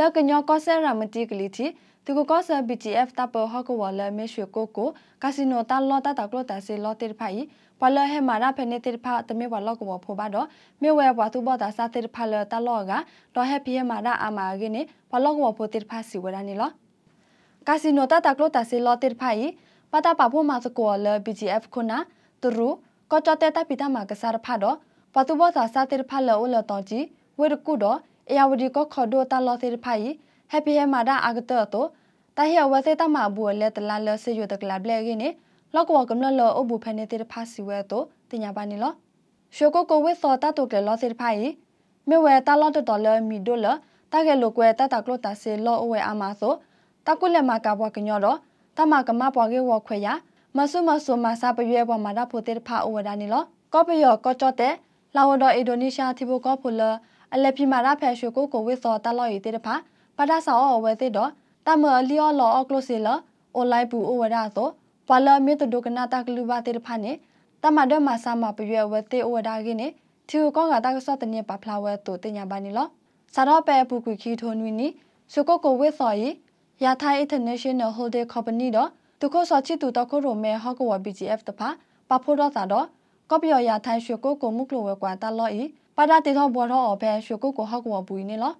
လကညောကောဆရာမတီကလီတီသူကကောဆာ BTF တပ်ပဟကဝလာမေရွှေကိုကိုကာစီနိုတလောတတကလတစီလောတိဖိုင်ပလဟေမာရာဖနေတိဖာတမေဝလောကမဖောပါတော့မေဝဲဘွာသူဘတာစာတိဖာလတလောကတော့ဟက်ဖီဟေမာရာအမာဂိနေပလောကမဖောတိဖာစီဝရနီလောကာစီနိုတတကလတစီလောတိဖိုင်ပတာပဖို့မာစကောလ BTF ခုနာသူရူကောချတဲ့တပိတမကစားဖာတော့ပသူဘတာစာတိဖာလောလောတော်ကြီးဝဲရကုတော့အယာဝဒီကခေါ်ဒိုတာလော်သေဖိုင် Happy Hair မာဒါအဂတတော့တာဟီဝသေတမဘူလက်တလာလဆေယုတကလာဘလဲကင်းနေလောက်ကောကမလလောအဘူဖနေတေဖာစီဝဲတော့တင်ညာပါနေလောရှိုကိုကိုဝဲသောတာတုကလောသေဖိုင်မေဝဲတာလော့တော်လဲမီဒိုလတာကဲလိုကွဲတာတာကလောတာဆေလောအဝဲအမဆိုတာကုလက်မာကဘွားကညောတော့တမကမပွားကေဝခွေရမဆုမဆုမစာပရွဲပေါ်မှာဒါဖိုတေဖာအဝဲဒါနေလောကောပယောကောကြောတဲ့လာဝတော်အင်ဒိုနီးရှားသီဘိုကောဖိုလောအလက်ပြမာရဖဲရှိုကိုကိုဝစ်စောတလောက်ရီတေတဖာပဒါဆောအဝဲသိတော့တမလျောလောအကလိုစီလအွန်လိုင်းပူအဝရသောဘလမေတဒုကနာတကလူပါတေတဖာနေတမတော့မဆာမပရွယ်ဝဲသိအဝဒါကိနေသီကောကတကဆောတနေပါဖလာဝဲတို့တင်ညာပါနေလောစာတော့ပဲပူကွီခီထုံနီနီရှိုကိုကိုဝစ်စောရီယာထိုင်း International Holding Company တော့သူကဆောချစ်သူတော့ကိုရိုမဲဟော့ကဝ BGF တဖာပါဖို့တော့တာတော့ကော့ပီယော်ယာထိုင်းရွှေကိုကိုမှုကလိုဝဲကွာတလော့ဤပါတာတေထောဘောထောအော်ဖဲရွှေကိုကိုဟောက်ကောပူနေလော